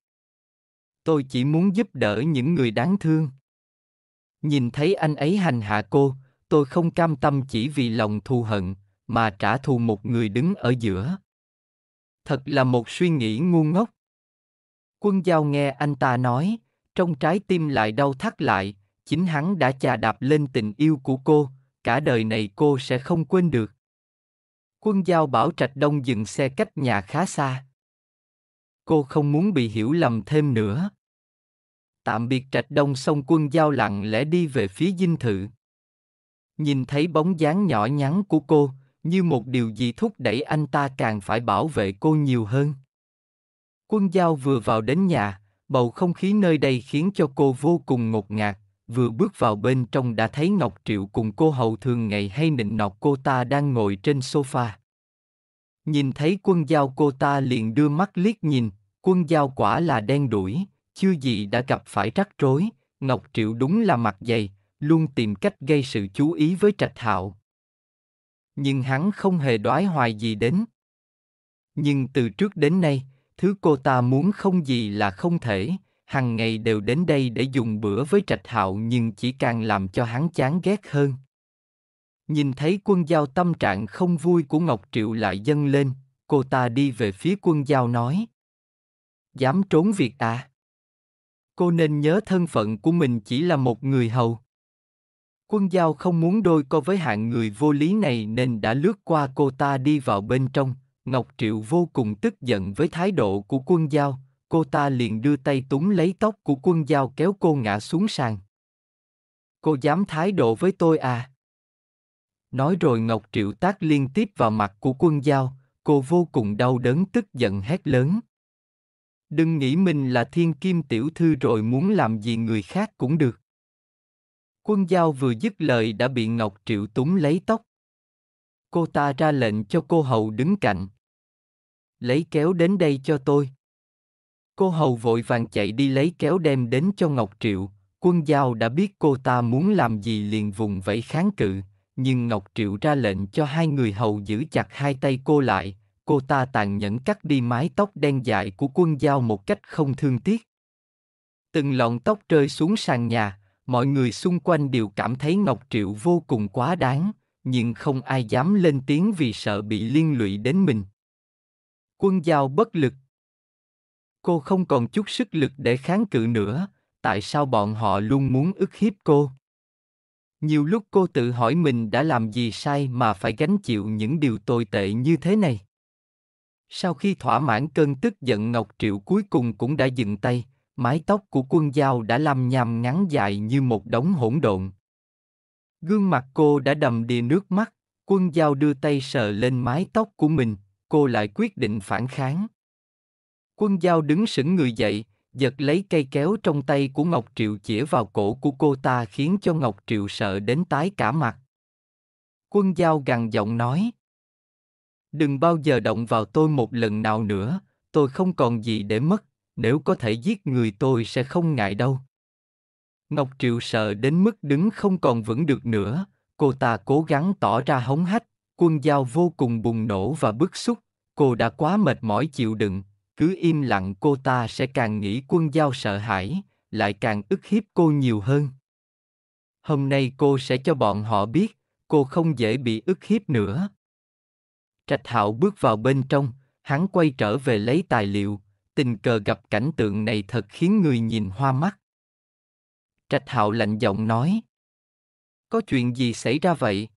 Tôi chỉ muốn giúp đỡ những người đáng thương. Nhìn thấy anh ấy hành hạ cô, tôi không cam tâm chỉ vì lòng thù hận, mà trả thù một người đứng ở giữa. Thật là một suy nghĩ ngu ngốc. Quân Giao nghe anh ta nói, trong trái tim lại đau thắt lại, chính hắn đã chà đạp lên tình yêu của cô, cả đời này cô sẽ không quên được. Quân giao bảo Trạch Đông dừng xe cách nhà khá xa. Cô không muốn bị hiểu lầm thêm nữa. Tạm biệt Trạch Đông xong quân giao lặng lẽ đi về phía dinh thự. Nhìn thấy bóng dáng nhỏ nhắn của cô, như một điều gì thúc đẩy anh ta càng phải bảo vệ cô nhiều hơn. Quân giao vừa vào đến nhà, Bầu không khí nơi đây khiến cho cô vô cùng ngột ngạt, vừa bước vào bên trong đã thấy Ngọc Triệu cùng cô hầu thường ngày hay nịnh nọt cô ta đang ngồi trên sofa. Nhìn thấy quân giao cô ta liền đưa mắt liếc nhìn, quân giao quả là đen đuổi, chưa gì đã gặp phải rắc rối, Ngọc Triệu đúng là mặt dày, luôn tìm cách gây sự chú ý với Trạch Hạo. Nhưng hắn không hề đoái hoài gì đến. Nhưng từ trước đến nay, Thứ cô ta muốn không gì là không thể, hằng ngày đều đến đây để dùng bữa với trạch hạo nhưng chỉ càng làm cho hắn chán ghét hơn. Nhìn thấy quân giao tâm trạng không vui của Ngọc Triệu lại dâng lên, cô ta đi về phía quân giao nói. Dám trốn việc à? Cô nên nhớ thân phận của mình chỉ là một người hầu. Quân giao không muốn đôi co với hạng người vô lý này nên đã lướt qua cô ta đi vào bên trong, Ngọc Triệu vô cùng tức giận với thái độ của quân giao, cô ta liền đưa tay túm lấy tóc của quân giao kéo cô ngã xuống sàn. Cô dám thái độ với tôi à? Nói rồi Ngọc Triệu tác liên tiếp vào mặt của quân giao, cô vô cùng đau đớn tức giận hét lớn. Đừng nghĩ mình là thiên kim tiểu thư rồi muốn làm gì người khác cũng được. Quân giao vừa dứt lời đã bị Ngọc Triệu túng lấy tóc. Cô ta ra lệnh cho cô hầu đứng cạnh, lấy kéo đến đây cho tôi. Cô hầu vội vàng chạy đi lấy kéo đem đến cho Ngọc Triệu, quân giao đã biết cô ta muốn làm gì liền vùng vẫy kháng cự, nhưng Ngọc Triệu ra lệnh cho hai người hầu giữ chặt hai tay cô lại, cô ta tàn nhẫn cắt đi mái tóc đen dài của quân giao một cách không thương tiếc. Từng lọn tóc rơi xuống sàn nhà, mọi người xung quanh đều cảm thấy Ngọc Triệu vô cùng quá đáng, nhưng không ai dám lên tiếng vì sợ bị liên lụy đến mình quân giao bất lực. Cô không còn chút sức lực để kháng cự nữa, tại sao bọn họ luôn muốn ức hiếp cô? Nhiều lúc cô tự hỏi mình đã làm gì sai mà phải gánh chịu những điều tồi tệ như thế này. Sau khi thỏa mãn cơn tức giận Ngọc Triệu cuối cùng cũng đã dừng tay, mái tóc của quân Giao đã làm nhàm ngắn dài như một đống hỗn độn. Gương mặt cô đã đầm đìa nước mắt, quân Giao đưa tay sờ lên mái tóc của mình, cô lại quyết định phản kháng. Quân giao đứng sững người dậy, giật lấy cây kéo trong tay của Ngọc Triệu chĩa vào cổ của cô ta khiến cho Ngọc Triệu sợ đến tái cả mặt. Quân giao gằn giọng nói. Đừng bao giờ động vào tôi một lần nào nữa, tôi không còn gì để mất, nếu có thể giết người tôi sẽ không ngại đâu. Ngọc Triệu sợ đến mức đứng không còn vững được nữa, cô ta cố gắng tỏ ra hống hách, Quân giao vô cùng bùng nổ và bức xúc, cô đã quá mệt mỏi chịu đựng, cứ im lặng cô ta sẽ càng nghĩ quân giao sợ hãi, lại càng ức hiếp cô nhiều hơn. Hôm nay cô sẽ cho bọn họ biết, cô không dễ bị ức hiếp nữa. Trạch Hạo bước vào bên trong, hắn quay trở về lấy tài liệu, tình cờ gặp cảnh tượng này thật khiến người nhìn hoa mắt. Trạch Hạo lạnh giọng nói: "Có chuyện gì xảy ra vậy?"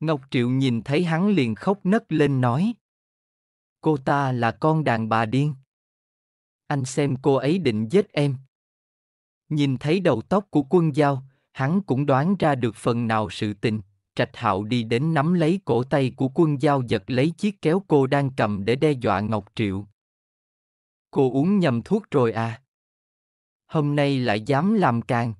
Ngọc Triệu nhìn thấy hắn liền khóc nấc lên nói. Cô ta là con đàn bà điên. Anh xem cô ấy định giết em. Nhìn thấy đầu tóc của quân giao, hắn cũng đoán ra được phần nào sự tình. Trạch Hạo đi đến nắm lấy cổ tay của quân giao giật lấy chiếc kéo cô đang cầm để đe dọa Ngọc Triệu. Cô uống nhầm thuốc rồi à? Hôm nay lại dám làm càng.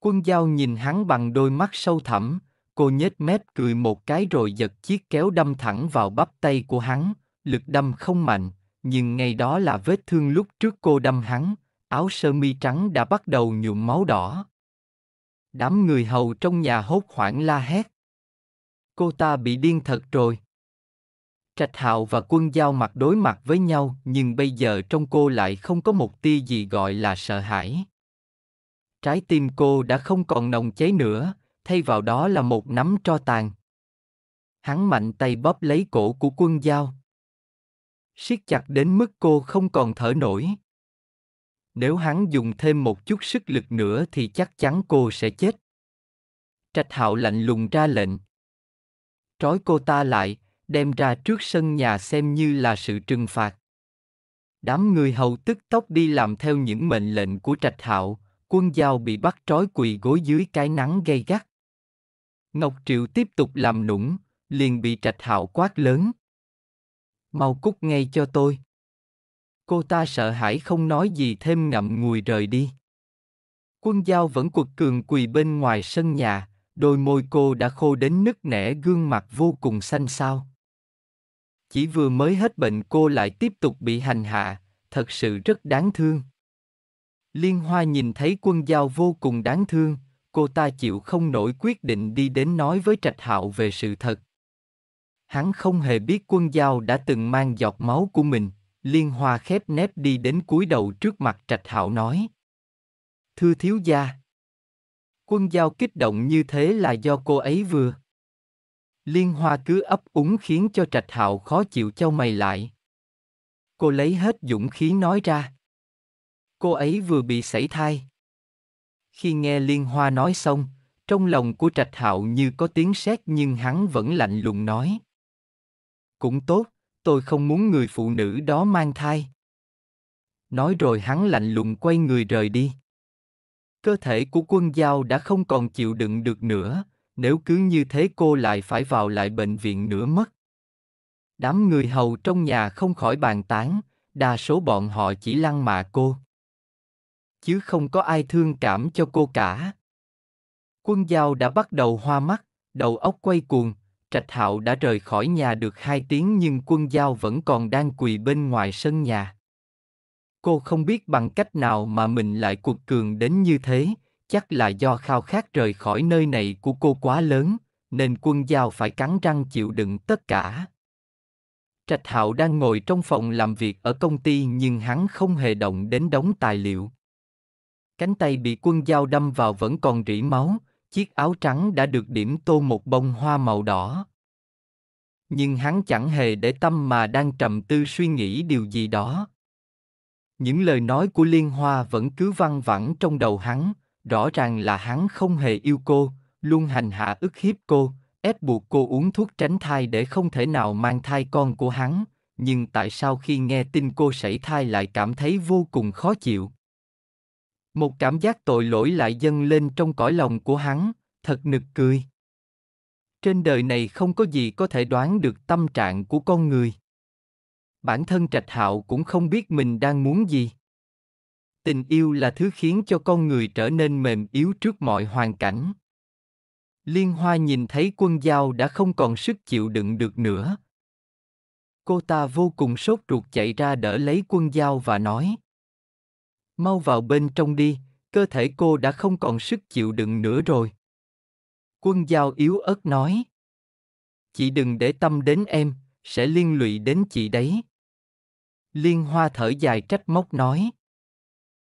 Quân giao nhìn hắn bằng đôi mắt sâu thẳm, Cô nhếch mép cười một cái rồi giật chiếc kéo đâm thẳng vào bắp tay của hắn, lực đâm không mạnh, nhưng ngay đó là vết thương lúc trước cô đâm hắn, áo sơ mi trắng đã bắt đầu nhuộm máu đỏ. Đám người hầu trong nhà hốt hoảng la hét. Cô ta bị điên thật rồi. Trạch Hạo và Quân Giao mặt đối mặt với nhau, nhưng bây giờ trong cô lại không có một tia gì gọi là sợ hãi. Trái tim cô đã không còn nồng cháy nữa, thay vào đó là một nắm tro tàn. Hắn mạnh tay bóp lấy cổ của quân dao. siết chặt đến mức cô không còn thở nổi. Nếu hắn dùng thêm một chút sức lực nữa thì chắc chắn cô sẽ chết. Trạch hạo lạnh lùng ra lệnh. Trói cô ta lại, đem ra trước sân nhà xem như là sự trừng phạt. Đám người hầu tức tốc đi làm theo những mệnh lệnh của Trạch Hạo, quân giao bị bắt trói quỳ gối dưới cái nắng gay gắt. Ngọc Triệu tiếp tục làm nũng, liền bị Trạch Hạo quát lớn. Mau cút ngay cho tôi. Cô ta sợ hãi không nói gì thêm ngậm ngùi rời đi. Quân giao vẫn quật cường quỳ bên ngoài sân nhà, đôi môi cô đã khô đến nứt nẻ gương mặt vô cùng xanh xao. Chỉ vừa mới hết bệnh cô lại tiếp tục bị hành hạ, thật sự rất đáng thương. Liên Hoa nhìn thấy quân giao vô cùng đáng thương, cô ta chịu không nổi quyết định đi đến nói với trạch hạo về sự thật hắn không hề biết quân giao đã từng mang giọt máu của mình liên hoa khép nép đi đến cúi đầu trước mặt trạch hạo nói thưa thiếu gia quân giao kích động như thế là do cô ấy vừa liên hoa cứ ấp úng khiến cho trạch hạo khó chịu cho mày lại cô lấy hết dũng khí nói ra cô ấy vừa bị sảy thai khi nghe Liên Hoa nói xong, trong lòng của Trạch Hạo như có tiếng sét nhưng hắn vẫn lạnh lùng nói. Cũng tốt, tôi không muốn người phụ nữ đó mang thai. Nói rồi hắn lạnh lùng quay người rời đi. Cơ thể của quân giao đã không còn chịu đựng được nữa, nếu cứ như thế cô lại phải vào lại bệnh viện nữa mất. Đám người hầu trong nhà không khỏi bàn tán, đa số bọn họ chỉ lăng mạ cô chứ không có ai thương cảm cho cô cả. Quân Giao đã bắt đầu hoa mắt, đầu óc quay cuồng, Trạch Hạo đã rời khỏi nhà được hai tiếng nhưng quân Giao vẫn còn đang quỳ bên ngoài sân nhà. Cô không biết bằng cách nào mà mình lại cuột cường đến như thế, chắc là do khao khát rời khỏi nơi này của cô quá lớn, nên quân Giao phải cắn răng chịu đựng tất cả. Trạch Hạo đang ngồi trong phòng làm việc ở công ty nhưng hắn không hề động đến đống tài liệu. Cánh tay bị quân dao đâm vào vẫn còn rỉ máu, chiếc áo trắng đã được điểm tô một bông hoa màu đỏ. Nhưng hắn chẳng hề để tâm mà đang trầm tư suy nghĩ điều gì đó. Những lời nói của Liên Hoa vẫn cứ văng vẳng trong đầu hắn, rõ ràng là hắn không hề yêu cô, luôn hành hạ ức hiếp cô, ép buộc cô uống thuốc tránh thai để không thể nào mang thai con của hắn, nhưng tại sao khi nghe tin cô sảy thai lại cảm thấy vô cùng khó chịu? Một cảm giác tội lỗi lại dâng lên trong cõi lòng của hắn, thật nực cười. Trên đời này không có gì có thể đoán được tâm trạng của con người. Bản thân Trạch Hạo cũng không biết mình đang muốn gì. Tình yêu là thứ khiến cho con người trở nên mềm yếu trước mọi hoàn cảnh. Liên Hoa nhìn thấy quân dao đã không còn sức chịu đựng được nữa. Cô ta vô cùng sốt ruột chạy ra đỡ lấy quân dao và nói Mau vào bên trong đi, cơ thể cô đã không còn sức chịu đựng nữa rồi. Quân giao yếu ớt nói. Chị đừng để tâm đến em, sẽ liên lụy đến chị đấy. Liên hoa thở dài trách móc nói.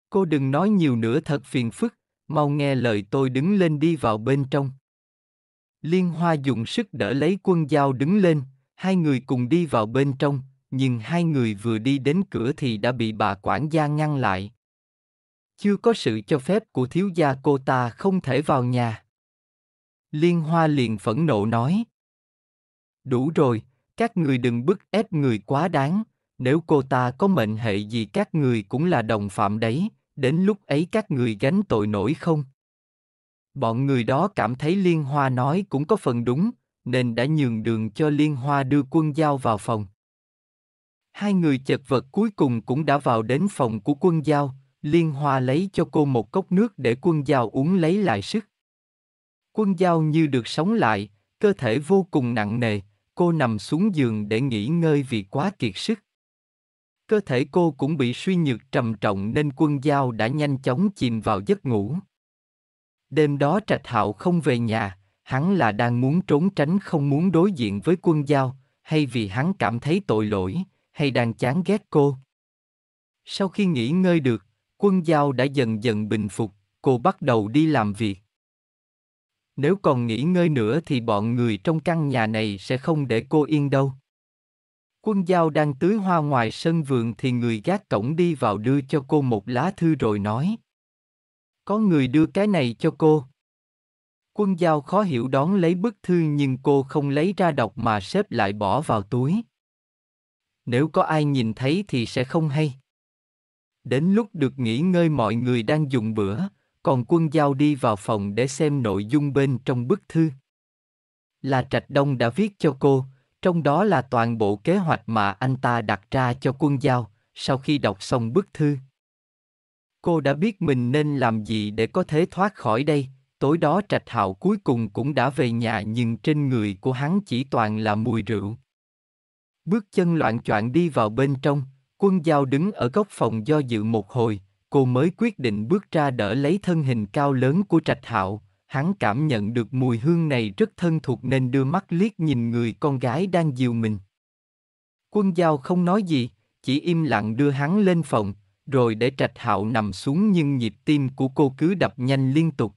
Cô đừng nói nhiều nữa thật phiền phức, mau nghe lời tôi đứng lên đi vào bên trong. Liên hoa dùng sức đỡ lấy quân Giao đứng lên, hai người cùng đi vào bên trong, nhưng hai người vừa đi đến cửa thì đã bị bà quản gia ngăn lại. Chưa có sự cho phép của thiếu gia cô ta không thể vào nhà. Liên Hoa liền phẫn nộ nói. Đủ rồi, các người đừng bức ép người quá đáng, nếu cô ta có mệnh hệ gì các người cũng là đồng phạm đấy, đến lúc ấy các người gánh tội nổi không? Bọn người đó cảm thấy Liên Hoa nói cũng có phần đúng, nên đã nhường đường cho Liên Hoa đưa quân giao vào phòng. Hai người chật vật cuối cùng cũng đã vào đến phòng của quân giao, Liên Hoa lấy cho cô một cốc nước để quân Giao uống lấy lại sức. Quân Giao như được sống lại, cơ thể vô cùng nặng nề, cô nằm xuống giường để nghỉ ngơi vì quá kiệt sức. Cơ thể cô cũng bị suy nhược trầm trọng nên quân Giao đã nhanh chóng chìm vào giấc ngủ. Đêm đó Trạch Hạo không về nhà, hắn là đang muốn trốn tránh không muốn đối diện với quân giao, hay vì hắn cảm thấy tội lỗi, hay đang chán ghét cô. Sau khi nghỉ ngơi được, Quân Giao đã dần dần bình phục, cô bắt đầu đi làm việc. Nếu còn nghỉ ngơi nữa thì bọn người trong căn nhà này sẽ không để cô yên đâu. Quân Giao đang tưới hoa ngoài sân vườn thì người gác cổng đi vào đưa cho cô một lá thư rồi nói. Có người đưa cái này cho cô. Quân Giao khó hiểu đón lấy bức thư nhưng cô không lấy ra đọc mà xếp lại bỏ vào túi. Nếu có ai nhìn thấy thì sẽ không hay. Đến lúc được nghỉ ngơi mọi người đang dùng bữa, còn quân giao đi vào phòng để xem nội dung bên trong bức thư. Là Trạch Đông đã viết cho cô, trong đó là toàn bộ kế hoạch mà anh ta đặt ra cho quân giao, sau khi đọc xong bức thư. Cô đã biết mình nên làm gì để có thể thoát khỏi đây, tối đó Trạch Hạo cuối cùng cũng đã về nhà nhưng trên người của hắn chỉ toàn là mùi rượu. Bước chân loạn choạng đi vào bên trong, Quân Giao đứng ở góc phòng do dự một hồi, cô mới quyết định bước ra đỡ lấy thân hình cao lớn của Trạch Hạo. Hắn cảm nhận được mùi hương này rất thân thuộc nên đưa mắt liếc nhìn người con gái đang dìu mình. Quân Giao không nói gì, chỉ im lặng đưa hắn lên phòng, rồi để Trạch Hạo nằm xuống nhưng nhịp tim của cô cứ đập nhanh liên tục.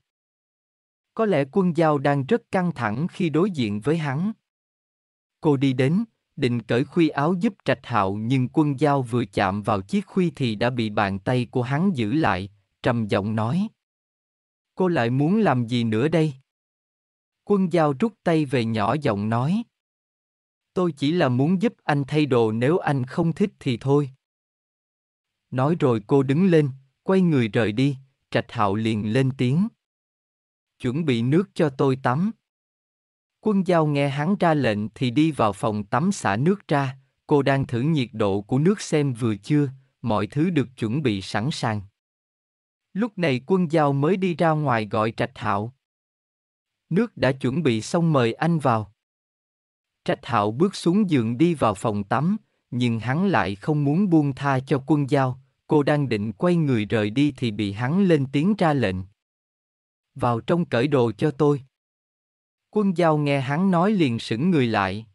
Có lẽ Quân Giao đang rất căng thẳng khi đối diện với hắn. Cô đi đến, định cởi khuy áo giúp trạch hạo nhưng quân giao vừa chạm vào chiếc khuy thì đã bị bàn tay của hắn giữ lại trầm giọng nói cô lại muốn làm gì nữa đây quân giao rút tay về nhỏ giọng nói tôi chỉ là muốn giúp anh thay đồ nếu anh không thích thì thôi nói rồi cô đứng lên quay người rời đi trạch hạo liền lên tiếng chuẩn bị nước cho tôi tắm Quân Giao nghe hắn ra lệnh thì đi vào phòng tắm xả nước ra, cô đang thử nhiệt độ của nước xem vừa chưa, mọi thứ được chuẩn bị sẵn sàng. Lúc này quân Giao mới đi ra ngoài gọi Trạch Hạo. Nước đã chuẩn bị xong mời anh vào. Trạch Hạo bước xuống giường đi vào phòng tắm, nhưng hắn lại không muốn buông tha cho quân Giao, cô đang định quay người rời đi thì bị hắn lên tiếng ra lệnh. Vào trong cởi đồ cho tôi. Quân Giao nghe hắn nói liền sững người lại.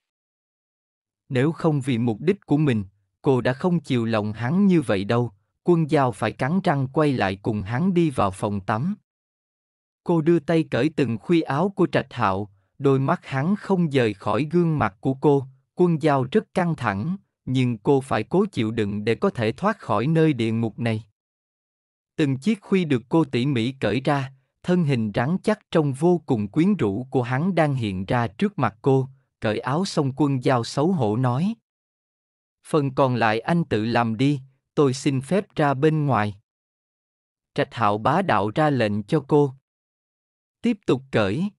Nếu không vì mục đích của mình, cô đã không chiều lòng hắn như vậy đâu, quân Giao phải cắn răng quay lại cùng hắn đi vào phòng tắm. Cô đưa tay cởi từng khuy áo của Trạch Hạo, đôi mắt hắn không rời khỏi gương mặt của cô, quân Giao rất căng thẳng, nhưng cô phải cố chịu đựng để có thể thoát khỏi nơi địa ngục này. Từng chiếc khuy được cô tỉ mỉ cởi ra, thân hình rắn chắc trông vô cùng quyến rũ của hắn đang hiện ra trước mặt cô, cởi áo xong quân giao xấu hổ nói. Phần còn lại anh tự làm đi, tôi xin phép ra bên ngoài. Trạch hạo bá đạo ra lệnh cho cô. Tiếp tục cởi.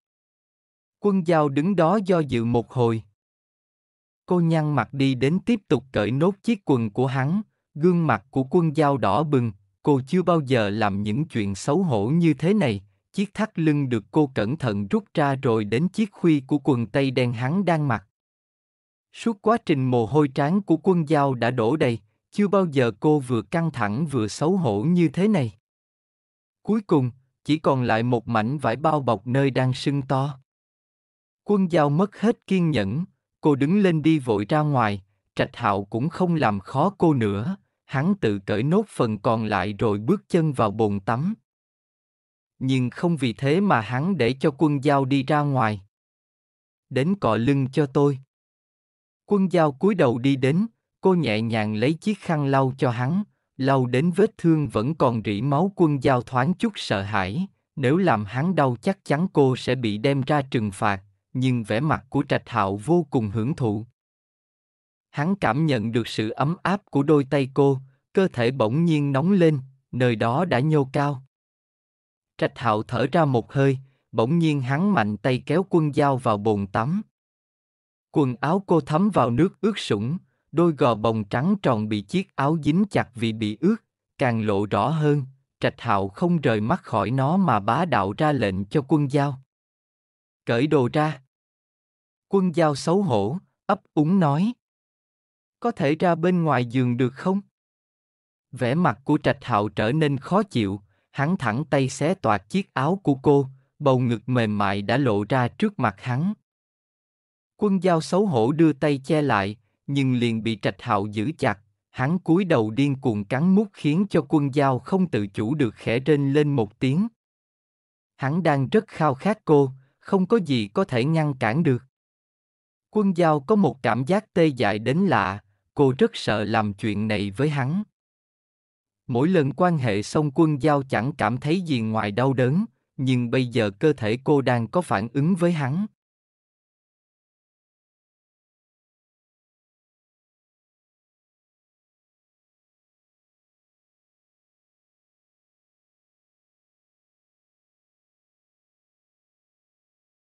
Quân giao đứng đó do dự một hồi. Cô nhăn mặt đi đến tiếp tục cởi nốt chiếc quần của hắn, gương mặt của quân giao đỏ bừng, cô chưa bao giờ làm những chuyện xấu hổ như thế này, chiếc thắt lưng được cô cẩn thận rút ra rồi đến chiếc khuy của quần tây đen hắn đang mặc. Suốt quá trình mồ hôi tráng của quân giao đã đổ đầy, chưa bao giờ cô vừa căng thẳng vừa xấu hổ như thế này. Cuối cùng, chỉ còn lại một mảnh vải bao bọc nơi đang sưng to. Quân giao mất hết kiên nhẫn, cô đứng lên đi vội ra ngoài, trạch hạo cũng không làm khó cô nữa, hắn tự cởi nốt phần còn lại rồi bước chân vào bồn tắm, nhưng không vì thế mà hắn để cho quân giao đi ra ngoài. Đến cọ lưng cho tôi. Quân giao cúi đầu đi đến, cô nhẹ nhàng lấy chiếc khăn lau cho hắn, lau đến vết thương vẫn còn rỉ máu quân giao thoáng chút sợ hãi, nếu làm hắn đau chắc chắn cô sẽ bị đem ra trừng phạt, nhưng vẻ mặt của Trạch Hạo vô cùng hưởng thụ. Hắn cảm nhận được sự ấm áp của đôi tay cô, cơ thể bỗng nhiên nóng lên, nơi đó đã nhô cao. Trạch Hạo thở ra một hơi, bỗng nhiên hắn mạnh tay kéo quân dao vào bồn tắm. Quần áo cô thấm vào nước ướt sũng, đôi gò bồng trắng tròn bị chiếc áo dính chặt vì bị ướt, càng lộ rõ hơn, Trạch Hạo không rời mắt khỏi nó mà bá đạo ra lệnh cho quân dao. Cởi đồ ra. Quân dao xấu hổ, ấp úng nói. Có thể ra bên ngoài giường được không? Vẻ mặt của Trạch Hạo trở nên khó chịu, hắn thẳng tay xé toạc chiếc áo của cô, bầu ngực mềm mại đã lộ ra trước mặt hắn. Quân giao xấu hổ đưa tay che lại, nhưng liền bị trạch hạo giữ chặt, hắn cúi đầu điên cuồng cắn mút khiến cho quân giao không tự chủ được khẽ rên lên một tiếng. Hắn đang rất khao khát cô, không có gì có thể ngăn cản được. Quân giao có một cảm giác tê dại đến lạ, cô rất sợ làm chuyện này với hắn. Mỗi lần quan hệ xong quân giao chẳng cảm thấy gì ngoài đau đớn, nhưng bây giờ cơ thể cô đang có phản ứng với hắn.